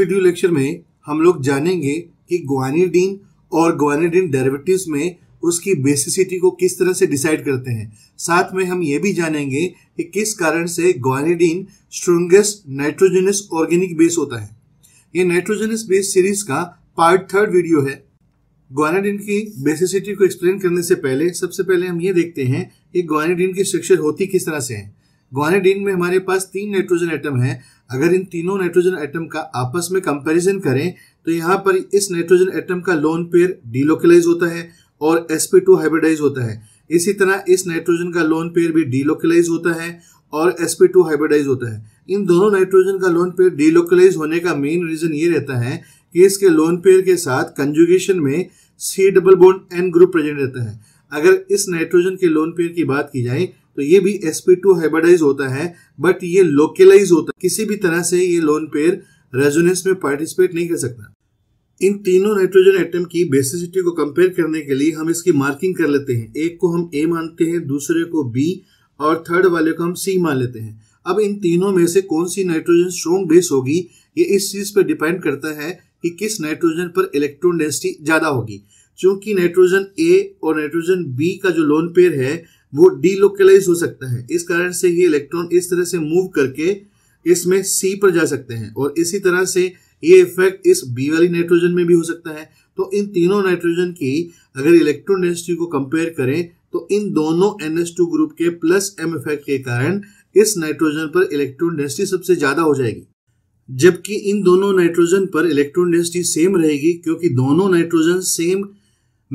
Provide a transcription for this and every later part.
video lecture में हम लोग जानेंगे कि ग्वानिडीन और ग्वानिडीन डेरिवेटिव्स में उसकी बेसिसिटी को किस तरह से डिसाइड करते हैं साथ में हम ये भी जानेंगे कि किस कारण से guanidine strongest nitrogenous organic base होता है ये नाइट्रोजनस बेस सीरीज का पार्ट थर्ड वीडियो है ग्वानिडीन की बेसिसिटी को एक्सप्लेन करने से पहले सबसे पहले हम ये देखते हैं कि ग्वानिडीन की स्ट्रक्चर होती किस तरह से है ग्वानिडीन में हमारे पास तीन नाइट्रोजन एटम है अगर इन तीनों नाइट्रोजन एटम का आपस में कंपैरिजन करें तो यहाँ पर इस नाइट्रोजन एटम का लोन पेयर डीलोकलाइज होता है और sp2 हाइब्रिडाइज होता है इसी तरह इस नाइट्रोजन का लोन पेयर भी डीलोकलाइज होता है और sp2 हाइब्रिडाइज होता है इन दोनों नाइट्रोजन का लोन पेयर डीलोकलाइज होने का मेन रीजन ये रहता है कि इसके लोन पेयर के साथ कंजुगेशन में C double bond N group present रहता है अगर इस नाइट्रोजन के लोन पेयर की बात की जाए तो ये भी sp2 हाइब्रिडाइज होता है बट ये लोकलाइज होता है किसी भी तरह से ये लोन पेयर रेजोनेंस में पार्टिसिपेट नहीं कर सकता इन तीनों नाइट्रोजन एटम की बेसिसिटी को कंपेयर करने के लिए हम इसकी मार्किंग कर लेते हैं एक को हम ए मानते हैं दूसरे को बी और थर्ड वाले को हम सी मान लेते हैं अब इन तीनों में से कौन सी नाइट्रोजन स्ट्रॉन्ग बेस होगी ये इस चीज़ पर डिपेंड करता है कि किस नाइट्रोजन पर इलेक्ट्रॉन डेंसिटी ज़्यादा होगी चूंकि नाइट्रोजन ए और नाइट्रोजन बी का जो लोन पेयर है वो डीलोकलाइज हो सकता है इस कारण से ये इलेक्ट्रॉन इस तरह से मूव करके इसमें सी पर जा सकते हैं और इसी तरह से ये इफेक्ट इस बी वाली नाइट्रोजन में भी हो सकता है तो इन तीनों नाइट्रोजन की अगर इलेक्ट्रॉन डेंसिटी को कंपेयर करें तो इन दोनों एन ग्रुप के प्लस एम इफेक्ट के कारण इस नाइट्रोजन पर इलेक्ट्रॉन डेंसिटी सबसे ज़्यादा हो जाएगी जबकि इन दोनों नाइट्रोजन पर इलेक्ट्रॉन डेंसिटी सेम रहेगी क्योंकि दोनों नाइट्रोजन सेम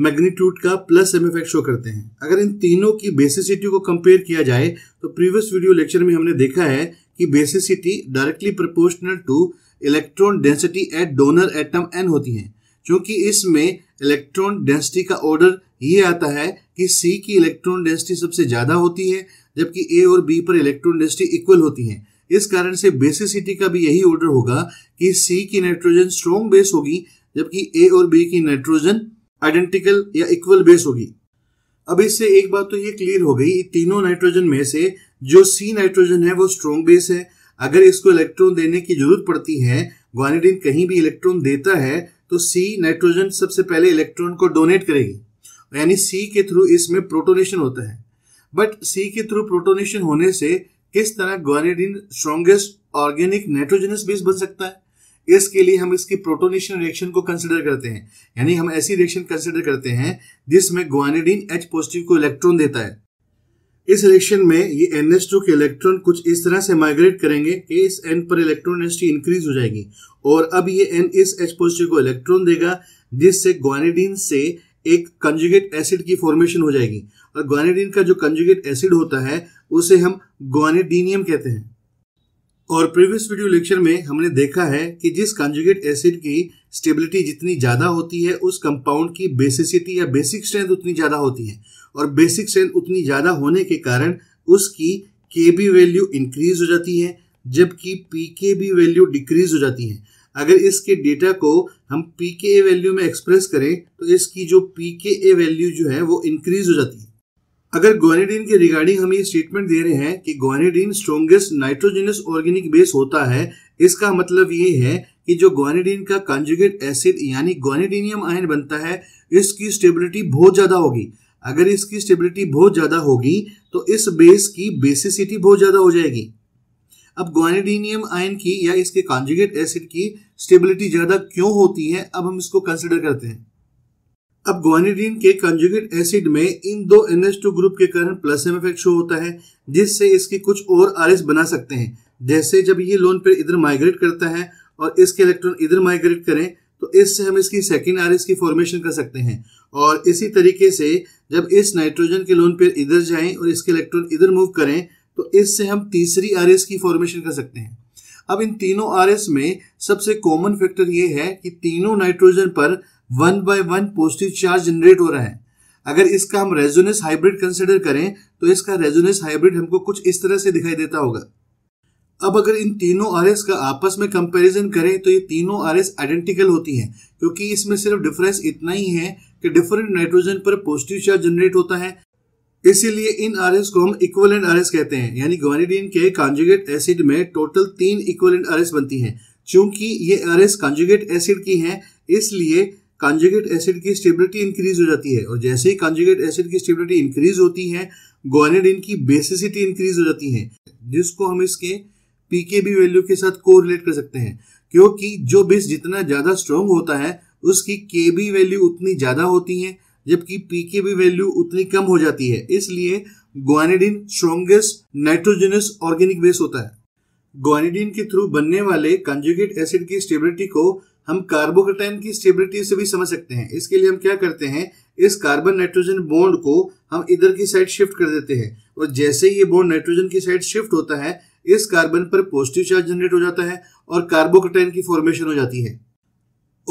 मैग्नीट्यूड का प्लस एम एफ शो करते हैं अगर इन तीनों की बेसिसिटी को कंपेयर किया जाए तो प्रीवियस वीडियो लेक्चर में हमने देखा है कि basicity directly proportional to electron density at donor atom N होती है क्योंकि इसमें इलेक्ट्रॉन डेंसिटी का ऑर्डर ये आता है कि सी की इलेक्ट्रॉन डेंसिटी सबसे ज़्यादा होती है जबकि ए और बी पर इलेक्ट्रॉन डेंसिटी इक्वल होती है इस कारण से बेसिसिटी का भी यही ऑर्डर होगा कि सी की नाइट्रोजन स्ट्रॉन्ग बेस होगी जबकि ए और बी की नाइट्रोजन आइडेंटिकल या इक्वल बेस होगी अब इससे एक बात तो ये क्लियर हो गई तीनों नाइट्रोजन में से जो सी नाइट्रोजन है वो स्ट्रॉन्ग बेस है अगर इसको इलेक्ट्रॉन देने की जरूरत पड़ती है ग्वानिडीन कहीं भी इलेक्ट्रॉन देता है तो सी नाइट्रोजन सबसे पहले इलेक्ट्रॉन को डोनेट करेगी यानी सी के थ्रू इसमें प्रोटोनेशन होता है बट सी के थ्रू प्रोटोनेशन होने से किस तरह guanidine strongest organic nitrogenous base बन सकता है इसके लिए हम इसकी प्रोटोनेशन रिएक्शन को कंसिडर करते हैं यानी हम ऐसी रिएक्शन कंसिडर करते हैं जिसमें ग्वानिडीन एच पॉजिटिव को इलेक्ट्रॉन देता है इस रिएक्शन में ये एन एस टू के इलेक्ट्रॉन कुछ इस तरह से माइग्रेट करेंगे कि इस एन पर इलेक्ट्रॉन डेंसिटी इंक्रीज हो जाएगी और अब ये एन इस एच पॉजिटिव को इलेक्ट्रॉन देगा जिससे ग्वानिडीन से एक कंजुगेट एसिड की फॉर्मेशन हो जाएगी और ग्वानिडीन का जो कंजुगेट एसिड होता है उसे हम ग्वानिडीनियम कहते हैं और प्रीवियस वीडियो लेक्चर में हमने देखा है कि जिस कंजुगेट एसिड की स्टेबिलिटी जितनी ज़्यादा होती है उस कंपाउंड की बेसिसिटी या बेसिक स्ट्रेंथ उतनी ज़्यादा होती है और बेसिक स्ट्रेंथ उतनी ज़्यादा होने के कारण उसकी के बी वैल्यू इंक्रीज हो जाती है जबकि पी के बी वैल्यू डिक्रीज हो जाती है अगर इसके डेटा को हम पी के ए वैल्यू में एक्सप्रेस करें तो इसकी जो पी के ए वैल्यू जो है वो इंक्रीज हो जाती है अगर ग्वानिडीन के रिगार्डिंग हम ये स्टेटमेंट दे रहे हैं कि guanidine strongest nitrogenous organic base होता है इसका मतलब ये है कि जो ग्वानिडीन का कंजुगेट एसिड यानी ग्वानिडीनियम आयन बनता है इसकी स्टेबिलिटी बहुत ज़्यादा होगी अगर इसकी स्टेबिलिटी बहुत ज़्यादा होगी तो इस बेस की बेसिसिटी बहुत ज़्यादा हो जाएगी अब ग्वानिडीनियम आयन की या इसके कॉन्जुगेट एसिड की स्टेबिलिटी ज़्यादा क्यों होती है अब हम इसको कंसिडर करते हैं अब ग्वानिडीन के कंजुगेट एसिड में इन दो एन एस टू ग्रुप के कारण प्लस एम इफेक्ट शो होता है जिससे इसकी कुछ और आर एस बना सकते हैं जैसे जब ये लोन पेयर इधर माइग्रेट करता है और इसके इलेक्ट्रॉन इधर माइग्रेट करें तो इससे हम इसकी सेकेंड आर एस की फॉर्मेशन कर सकते हैं और इसी तरीके से जब इस नाइट्रोजन के लोन पेयर इधर जाएं और इसके इलेक्ट्रॉन इधर मूव करें तो इससे हम तीसरी आर एस की फॉर्मेशन कर सकते हैं अब इन तीनों आर एस में सबसे कॉमन फैक्टर ये है कि तीनों नाइट्रोजन पर one by one positive charge generate हो रहा है अगर इसका हम रेजोनेस हाइब्रिड कंसिडर करें तो इसका रेजोनेस हाइब्रिड हमको कुछ इस तरह से दिखाई देता होगा अब अगर इन तीनों आर का आपस में कंपैरिजन करें तो ये तीनों आर आइडेंटिकल होती हैं क्योंकि इसमें सिर्फ डिफरेंस इतना ही है कि डिफरेंट नाइट्रोजन पर पॉजिटिव चार्ज जनरेट होता है इसीलिए इन आर को हम इक्वलेंट आर कहते हैं यानी ग्वानिडीन के कॉन्जुगेट एसिड में टोटल तीन इक्वलेंट आर बनती हैं चूंकि ये आर एस एसिड की है इसलिए कंजुगेट एसिड की स्टेबिलिटी इंक्रीज हो जाती है और जैसे ही कंजुगेट एसिड की स्टेबिलिटी इंक्रीज होती है गोनेडिन की बेसिसिटी इंक्रीज हो जाती है जिसको हम इसके पीकेबी वैल्यू के साथ को रिलेट कर सकते हैं क्योंकि जो बेस जितना ज़्यादा स्ट्रॉन्ग होता है उसकी के बी वैल्यू उतनी ज़्यादा होती है जबकि पी के बी वैल्यू उतनी कम हो जाती है इसलिए guanidine strongest nitrogenous organic base होता है ग्वानिडिन के थ्रू बनने वाले कंजुगेट एसिड की स्टेबिलिटी को हम कार्बोकेटाइन की स्टेबिलिटी से भी समझ सकते हैं इसके लिए हम क्या करते हैं इस कार्बन नाइट्रोजन बॉन्ड को हम इधर की साइड शिफ्ट कर देते हैं और जैसे ही ये बॉन्ड नाइट्रोजन की साइड शिफ्ट होता है इस कार्बन पर पॉजिटिव चार्ज जनरेट हो जाता है और कार्बोकेटाइन की फॉर्मेशन हो जाती है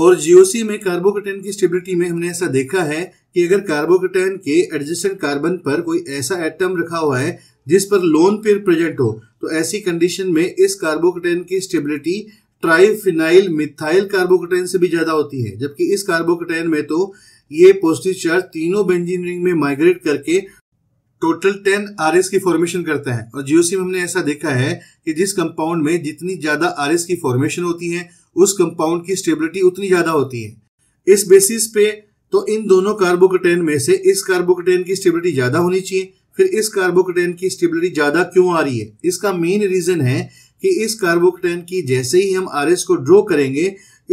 और जीओसी में कार्बोकेटाइन की स्टेबिलिटी में हमने ऐसा देखा है कि अगर कार्बोकेटाइन के एडजेसेंट कार्बन पर कोई ऐसा एटम रखा हुआ है जिस पर लोन पेयर प्रेजेंट हो तो ऐसी कंडीशन में इस कार्बोकेटाइन की स्टेबिलिटी ट्राइफिनाइल मिथाइल कार्बोकेटाइन से भी ज्यादा होती है जबकि इस कार्बोकेटाइन में तो ये पॉजिटिव चार्ज तीनों बेंजीन रिंग में माइग्रेट करके टोटल टेन आर की फॉर्मेशन करता है और जीओसी में हमने ऐसा देखा है कि जिस कंपाउंड में जितनी ज्यादा आर की फॉर्मेशन होती है उस कंपाउंड की स्टेबिलिटी उतनी ज्यादा होती है इस बेसिस पे तो इन दोनों कार्बोकेटेन में से इस कार्बोकेटेन की स्टेबिलिटी ज्यादा होनी चाहिए फिर इस कार्बोकेटेन की स्टेबिलिटी ज्यादा क्यों आ रही है इसका मेन रीजन है कि इस कार्बोकटैन की जैसे ही हम आर को ड्रॉ करेंगे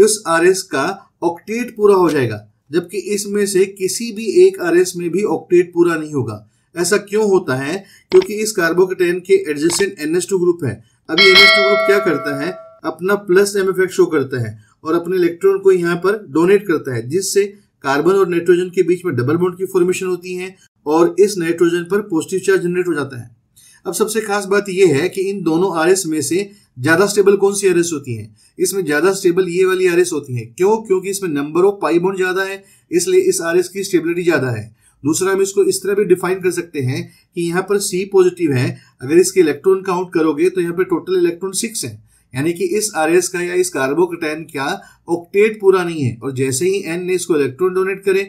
उस आर का ऑक्टेट पूरा हो जाएगा जबकि इसमें से किसी भी एक आर में भी ऑक्टेट पूरा नहीं होगा ऐसा क्यों होता है क्योंकि इस कार्बोकटेन के एडजस्टेंट एन ग्रुप है अभी एन ग्रुप क्या करता है अपना प्लस एम शो करता है और अपने इलेक्ट्रॉन को यहाँ पर डोनेट करता है जिससे कार्बन और नाइट्रोजन के बीच में डबल बॉन्ड की फॉर्मेशन होती है और इस नाइट्रोजन पर पॉजिटिव चार्ज जनरेट हो जाता है अब सबसे खास बात यह है कि इन दोनों आर में से ज्यादा स्टेबल कौन सी आर होती है इसमें ज्यादा स्टेबल ये वाली आर होती है क्यों क्योंकि इसमें नंबर ऑफ पाई बोन ज्यादा है इसलिए इस आर की स्टेबिलिटी ज्यादा है दूसरा हम इसको इस तरह भी डिफाइन कर सकते हैं कि यहाँ पर सी पॉजिटिव है अगर इसके इलेक्ट्रॉन काउंट करोगे तो यहाँ पर टोटल इलेक्ट्रॉन सिक्स है यानी कि इस आर का या इस कार्बोकटैन का ऑक्टेट पूरा नहीं है और जैसे ही एन ने इसको इलेक्ट्रॉन डोनेट करे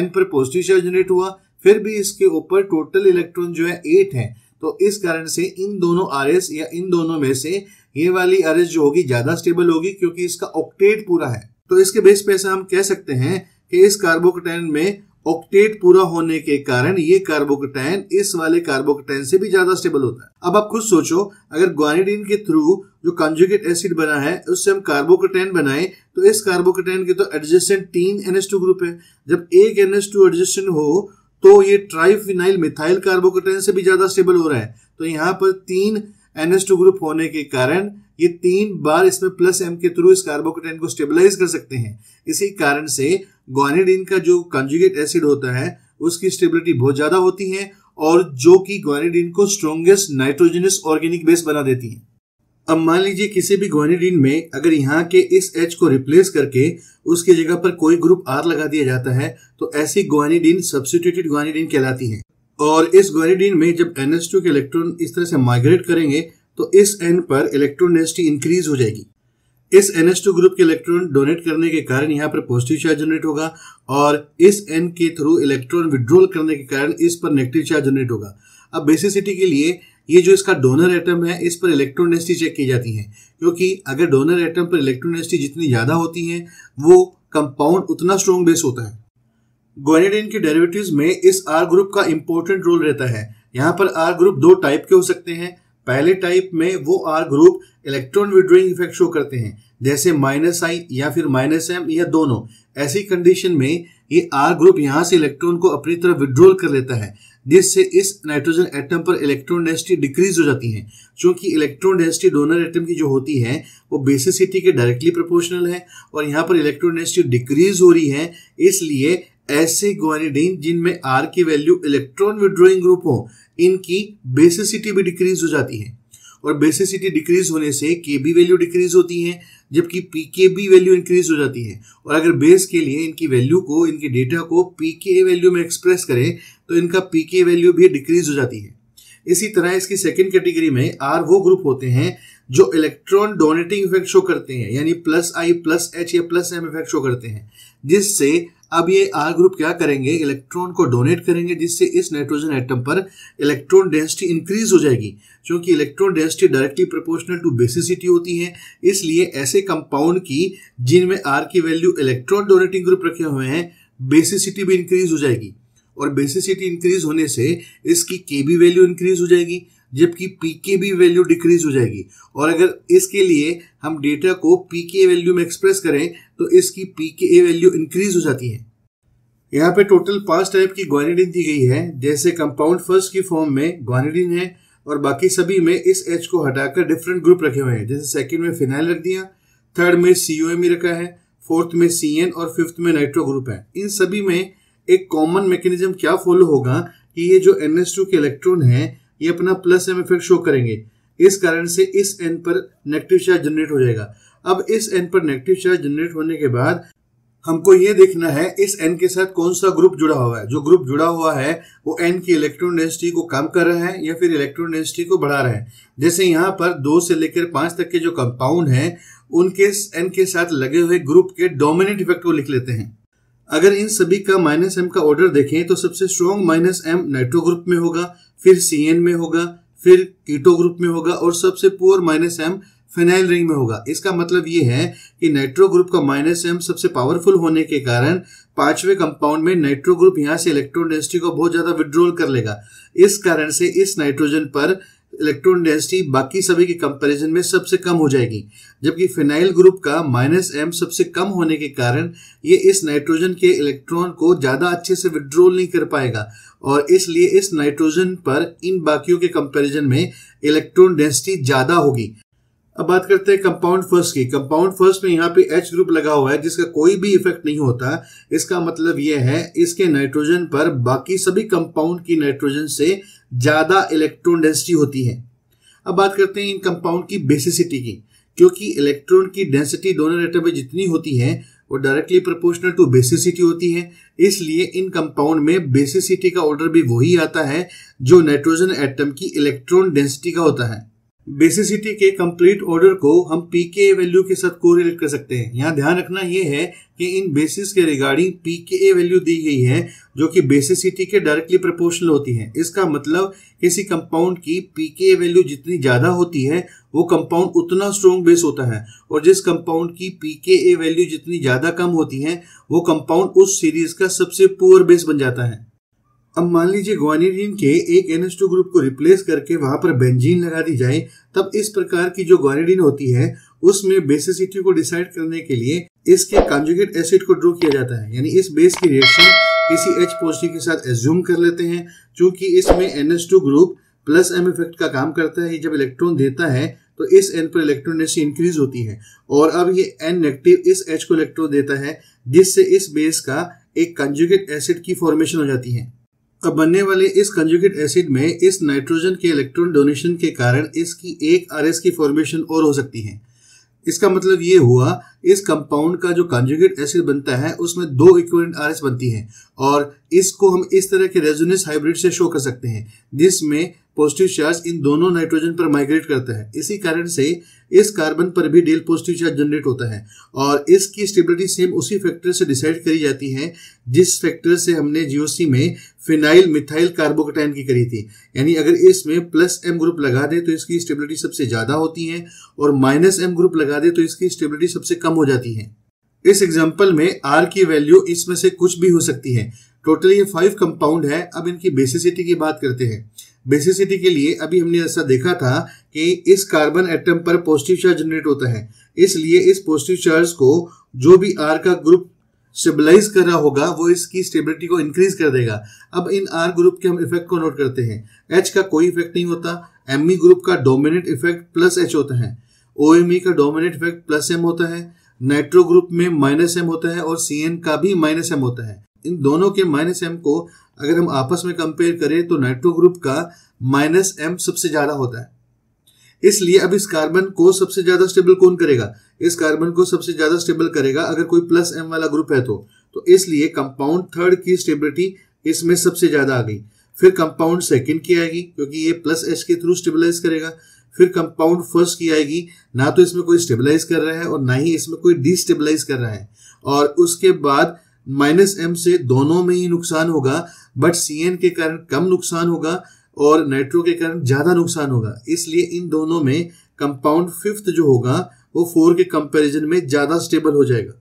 एन पर पॉजिटिव चार्ज जनरेट हुआ फिर भी इसके ऊपर टोटल इलेक्ट्रॉन जो है एट है तो इस कारण से इन दोनों आर या इन दोनों में से ये वाली आर जो होगी ज्यादा स्टेबल होगी क्योंकि इसका ऑक्टेट पूरा है तो इसके बेस पे ऐसा हम कह सकते हैं कि इस कार्बोकटैन में ऑक्टेट पूरा होने के कारण ये कार्बोकटैन इस वाले कार्बोकटैन से भी ज्यादा स्टेबल होता है अब आप खुद सोचो अगर ग्वानिडीन के थ्रू जो कंजुगेट एसिड बना है उससे हम कार्बोकटैन बनाए तो इस कार्बोकटैन के तो एडजस्टेंट तीन एनएस ग्रुप है जब एक एनएस एडजस्टेंट हो तो ये ट्राइफिनाइल मिथाइल कार्बोकेटाइन से भी ज़्यादा स्टेबल हो रहा है तो यहाँ पर तीन टू ग्रुप होने के कारण ये तीन बार इसमें प्लस एम के थ्रू इस कार्बोकेटाइन को स्टेबलाइज कर सकते हैं इसी कारण से ग्वानिडीन का जो कंजुगेट एसिड होता है उसकी स्टेबिलिटी बहुत ज़्यादा होती है और जो कि ग्वानिडीन को स्ट्रोंगेस्ट नाइट्रोजनस ऑर्गेनिक बेस बना देती है अब मान लीजिए किसी भी ग्वानिडीन में अगर यहाँ के इस एच को रिप्लेस करके उसकी जगह पर कोई ग्रुप आर लगा दिया जाता है तो ऐसी ग्वानिडीन सब्सिट्यूटेड ग्वानिडीन कहलाती है और इस ग्वानिडीन में जब एन के इलेक्ट्रॉन इस तरह से माइग्रेट करेंगे तो इस एन पर इलेक्ट्रॉन डेंसिटी इंक्रीज हो जाएगी इस एन ग्रुप के इलेक्ट्रॉन डोनेट करने के कारण यहाँ पर पॉजिटिव चार्ज जनरेट होगा और इस एन के थ्रू इलेक्ट्रॉन विड्रोल करने के कारण इस पर नेगेटिव चार्ज जनरेट होगा अब बेसिसिटी के लिए ये जो इसका डोनर एटम है इस पर इलेक्ट्रोनेसिटी चेक की जाती है क्योंकि अगर डोनर एटम पर इलेक्ट्रोनेसिटी जितनी ज़्यादा होती है वो कंपाउंड उतना स्ट्रॉन्ग बेस होता है गोनिडिन के डेरिवेटिव्स में इस आर ग्रुप का इंपॉर्टेंट रोल रहता है यहाँ पर आर ग्रुप दो टाइप के हो सकते हैं पहले टाइप में वो R group electron withdrawing effect show करते हैं जैसे माइनस आई या फिर माइनस एम या दोनों ऐसी कंडीशन में ये आर ग्रुप यहाँ से इलेक्ट्रॉन को अपनी तरफ विड्रोल कर लेता है जिससे इस नाइट्रोजन एटम पर इलेक्ट्रॉन डेंसिटी डिक्रीज हो जाती है क्योंकि इलेक्ट्रॉन डेंसिटी डोनर एटम की जो होती है वो बेसिसिटी के डायरेक्टली प्रोपोर्शनल है और यहाँ पर इलेक्ट्रॉन डेंसिटी डिक्रीज हो रही है इसलिए ऐसे ग्वानिडीन जिनमें आर की वैल्यू इलेक्ट्रॉन विड्रोइंग ग्रुप हो इनकी बेसिसिटी भी डिक्रीज हो जाती है और बेसिसिटी डिक्रीज होने से के बी वैल्यू डिक्रीज होती है जबकि पी के बी वैल्यू इंक्रीज हो जाती है और अगर बेस के लिए इनकी वैल्यू को इनके डेटा को पी के वैल्यू में एक्सप्रेस करें तो इनका पी के वैल्यू भी डिक्रीज हो जाती है इसी तरह इसकी सेकेंड कैटेगरी में आर वो ग्रुप होते हैं जो इलेक्ट्रॉन डोनेटिंग इफेक्ट शो करते हैं यानी प्लस आई प्लस एच या प्लस एम इफेक्ट शो करते हैं जिससे अब ये आर ग्रुप क्या करेंगे इलेक्ट्रॉन को डोनेट करेंगे जिससे इस नाइट्रोजन एटम पर इलेक्ट्रॉन डेंसिटी इंक्रीज हो जाएगी क्योंकि electron density directly proportional to basicity होती है इसलिए ऐसे कंपाउंड की जिनमें आर की वैल्यू इलेक्ट्रॉन डोनेटिंग ग्रुप रखे हुए हैं बेसिसिटी भी इंक्रीज हो जाएगी और बेसिसिटी इंक्रीज होने से इसकी के वैल्यू इंक्रीज हो जाएगी जबकि पी के भी वैल्यू डिक्रीज हो जाएगी और अगर इसके लिए हम डेटा को पी के वैल्यू में एक्सप्रेस करें तो इसकी P K a value increase हो जाती है यहाँ पे टोटल पांच टाइप की ग्वानिडिन दी गई है जैसे कंपाउंड फर्स्ट की फॉर्म में ग्वानिडिन है और बाकी सभी में इस एच को हटाकर डिफरेंट ग्रुप रखे हुए हैं जैसे सेकंड में फिनाइल रख दिया थर्ड में सी ओ एम रखा है फोर्थ में सी एन और फिफ्थ में नाइट्रो ग्रुप है इन सभी में एक कॉमन मैकेनिज्म क्या फॉलो होगा कि ये जो एन एस टू के इलेक्ट्रॉन है ये अपना प्लस एम इफेक्ट शो करेंगे इस कारण से इस एन पर नेगेटिव चार्ज जनरेट हो जाएगा अब इस एन पर नेगेटिव चार्ज जनरेट होने के बाद हमको ये देखना है इस एन के साथ कौन सा ग्रुप जुड़ा हुआ है जो ग्रुप जुड़ा हुआ है वो एन की इलेक्ट्रॉन डेंसिटी को कम कर रहे हैं या फिर इलेक्ट्रॉन डेंसिटी को बढ़ा रहे हैं जैसे यहाँ पर दो से लेकर पांच तक के जो कंपाउंड हैं उनके एन के साथ लगे हुए ग्रुप के डोमिनेंट इफेक्ट को लिख लेते हैं अगर इन सभी का माइनस एम का ऑर्डर देखें तो सबसे strong minus M nitro group में होगा फिर सी में होगा फिर कीटो ग्रुप में होगा और सबसे poor minus M phenyl ring में होगा इसका मतलब ये है कि नाइट्रो ग्रुप का माइनस एम सबसे पावरफुल होने के कारण पांचवें कंपाउंड में नाइट्रो ग्रुप यहाँ से इलेक्ट्रॉन डेंसिटी को बहुत ज्यादा विड्रॉल कर लेगा इस कारण से इस नाइट्रोजन पर इलेक्ट्रॉन डेंसिटी बाकी सभी के कंपैरिजन में सबसे कम हो जाएगी जबकि फिनाइल ग्रुप का माइनस एम सबसे कम होने के कारण ये इस नाइट्रोजन के इलेक्ट्रॉन को ज़्यादा अच्छे से विड्रोल नहीं कर पाएगा और इसलिए इस नाइट्रोजन पर इन बाकियों के कंपैरिजन में इलेक्ट्रॉन डेंसिटी ज़्यादा होगी अब बात करते हैं कंपाउंड फर्स्ट की कंपाउंड फर्स्ट में यहाँ पे एच ग्रुप लगा हुआ है जिसका कोई भी इफेक्ट नहीं होता इसका मतलब यह है इसके नाइट्रोजन पर बाकी सभी कंपाउंड की नाइट्रोजन से ज़्यादा इलेक्ट्रॉन डेंसिटी होती है अब बात करते हैं इन कंपाउंड की बेसिसिटी की क्योंकि इलेक्ट्रॉन की डेंसिटी दोनों रेटर में जितनी होती है वो डायरेक्टली प्रोपोर्शनल टू बेसिसिटी होती है इसलिए इन कंपाउंड में बेसिसिटी का ऑर्डर भी वही आता है जो नाइट्रोजन एटम की इलेक्ट्रॉन डेंसिटी का होता है बेसिसिटी के कंप्लीट ऑर्डर को हम पी के वैल्यू के साथ कोरिलेट कर सकते हैं यहाँ ध्यान रखना यह है कि इन बेसिस के regarding p K a value दी गई है जो कि बेसिसिटी के डायरेक्टली प्रपोर्शनल होती है इसका मतलब किसी कंपाउंड की पी के ए वैल्यू जितनी ज़्यादा होती है वो कंपाउंड उतना स्ट्रॉन्ग बेस होता है और जिस कंपाउंड की पी के ए वैल्यू जितनी ज़्यादा कम होती है वो कंपाउंड उस सीरीज का सबसे पुअर बेस बन जाता है अब मान लीजिए ग्वानिडीन के एक एन ग्रुप को रिप्लेस करके वहां पर बेंजीन लगा दी जाए तब इस प्रकार की जो ग्वानिडीन होती है उसमें बेसिसिटी को डिसाइड करने के लिए इसके कॉन्जुगेट एसिड को ड्रॉ किया जाता है यानी इस बेस की रिएक्शन किसी एच पॉजिटिव के साथ एज्यूम कर लेते हैं क्योंकि इसमें N group plus M effect का काम करता है जब इलेक्ट्रॉन देता है तो इस एन पर इलेक्ट्रॉन इंक्रीज होती है और अब ये एन नेगेटिव इस एच को इलेक्ट्रॉन देता है जिससे इस बेस का एक कंजुगेट एसिड की फॉर्मेशन हो जाती है अब बनने वाले इस कंजुगेट एसिड में इस नाइट्रोजन के इलेक्ट्रॉन डोनेशन के कारण इसकी एक आर की फॉर्मेशन और हो सकती है इसका मतलब ये हुआ इस कंपाउंड का जो कंजुगेट एसिड बनता है उसमें दो इक्विवेलेंट आर बनती हैं और इसको हम इस तरह के रेजोनेंस हाइब्रिड से शो कर सकते हैं जिसमें पॉजिटिव चार्ज इन दोनों नाइट्रोजन पर माइग्रेट करता है इसी कारण से इस कार्बन पर भी डेल पॉजिटिव चार्ज जनरेट होता है और इसकी स्टेबिलिटी सेम उसी फैक्टर से डिसाइड करी जाती है जिस फैक्टर से हमने जीओसी में फिनाइल मिथाइल कार्बोकटाइन की करी थी यानी अगर इसमें प्लस एम ग्रुप लगा दे तो इसकी स्टेबिलिटी सबसे ज़्यादा होती है और माइनस एम ग्रुप लगा दे तो इसकी स्टेबिलिटी सबसे कम हो जाती है इस एग्जाम्पल में आर की वैल्यू इसमें से कुछ भी हो सकती है टोटल ये फाइव कंपाउंड है अब इनकी बेसिसिटी की बात करते हैं बेसिसिटी के लिए अभी हमने ऐसा देखा था कि इस कार्बन एटम पर पॉजिटिव चार्ज जनरेट होता है इसलिए इस पॉजिटिव चार्ज को जो भी आर का ग्रुप स्टेबलाइज कर रहा होगा वो इसकी स्टेबिलिटी को इंक्रीज कर देगा अब इन आर ग्रुप के हम इफेक्ट को नोट करते हैं एच का कोई इफेक्ट नहीं होता एम ई ग्रुप का डोमिनेट इफेक्ट प्लस एच होता है ओ एम ई का डोमिनेट इफेक्ट प्लस एम होता है नाइट्रो ग्रुप में माइनस एम होता है और सी एन का भी माइनस एम होता है इन दोनों के माइनस एम को अगर हम आपस में कंपेयर करें तो नाइट्रो ग्रुप e का माइनस एम सबसे ज्यादा होता है इसलिए अब इस कार्बन को सबसे ज्यादा स्टेबल कौन करेगा इस कार्बन को सबसे ज्यादा स्टेबल करेगा अगर कोई प्लस एम वाला ग्रुप है तो तो इसलिए कंपाउंड थर्ड की स्टेबिलिटी इसमें सबसे ज्यादा आ गई फिर कंपाउंड सेकेंड की आएगी क्योंकि ये प्लस एच के थ्रू स्टेबलाइज करेगा फिर कंपाउंड फर्स्ट की आएगी ना तो इसमें कोई स्टेबलाइज कर रहा है और ना ही इसमें कोई डिस्टेबलाइज कर रहा है और उसके बाद माइनस एम से दोनों में ही नुकसान होगा बट सी एन के कारण कम नुकसान होगा और नाइट्रो के कारण ज़्यादा नुकसान होगा इसलिए इन दोनों में कंपाउंड फिफ्थ जो होगा वो फोर के कंपैरिजन में ज़्यादा स्टेबल हो जाएगा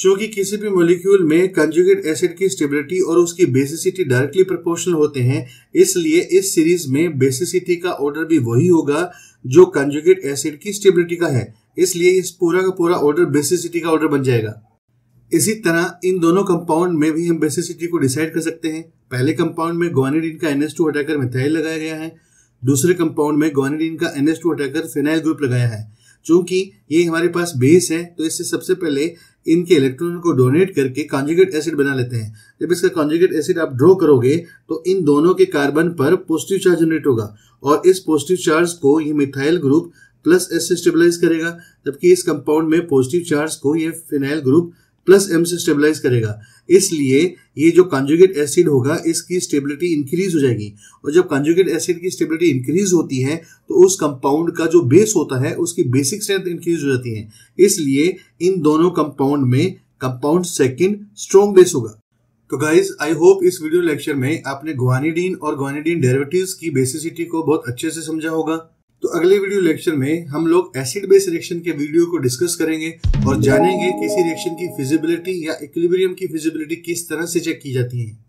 क्योंकि किसी भी मोलिक्यूल में कंजुगेट एसिड की स्टेबिलिटी और उसकी बेसिसिटी डायरेक्टली प्रोपोर्शनल होते हैं इसलिए इस सीरीज में बेसिसिटी का ऑर्डर भी वही होगा जो कंजुगेट एसिड की स्टेबिलिटी का है इसलिए इस पूरा का पूरा ऑर्डर बेसिसिटी का ऑर्डर बन जाएगा इसी तरह इन दोनों कंपाउंड में भी हम बेसिसिटी को डिसाइड कर सकते हैं पहले कंपाउंड में ग्वानिडीन का एन हटाकर मिथाइल लगाया गया है दूसरे कंपाउंड में ग्वानिडीन का एन हटाकर फिनाइल ग्रुप लगाया है चूंकि ये हमारे पास बेस है तो इससे सबसे पहले इनके इलेक्ट्रॉन को डोनेट करके कॉन्जुगेट एसिड बना लेते हैं जब इसका कॉन्जुगेट एसिड आप ड्रॉ करोगे तो इन दोनों के कार्बन पर पॉजिटिव चार्ज जनरेट होगा और इस पॉजिटिव चार्ज को ये मिथाइल ग्रुप प्लस एस से स्टेबलाइज करेगा जबकि इस कंपाउंड में पॉजिटिव चार्ज को ये फिनाइल ग्रुप प्लस एम से स्टेबलाइज करेगा इसलिए ये जो कॉन्जुगेट एसिड होगा इसकी स्टेबिलिटी इंक्रीज हो जाएगी और जब कॉन्जुगेट एसिड की स्टेबिलिटी इंक्रीज होती है तो उस कंपाउंड का जो बेस होता है उसकी बेसिक स्ट्रेंथ इंक्रीज हो जाती है इसलिए इन दोनों कंपाउंड में कंपाउंड सेकेंड स्ट्रॉन्ग बेस होगा तो गाइज आई होप इस वीडियो लेक्चर में आपने ग्वानिडीन और ग्वानिडीन डेरिवेटिव्स की बेसिसिटी को बहुत अच्छे से समझा होगा तो अगले वीडियो लेक्चर में हम लोग एसिड बेस रिएक्शन के वीडियो को डिस्कस करेंगे और जानेंगे किसी रिएक्शन की फिजिबिलिटी या इक्विलिब्रियम की फिजिबिलिटी किस तरह से चेक की जाती है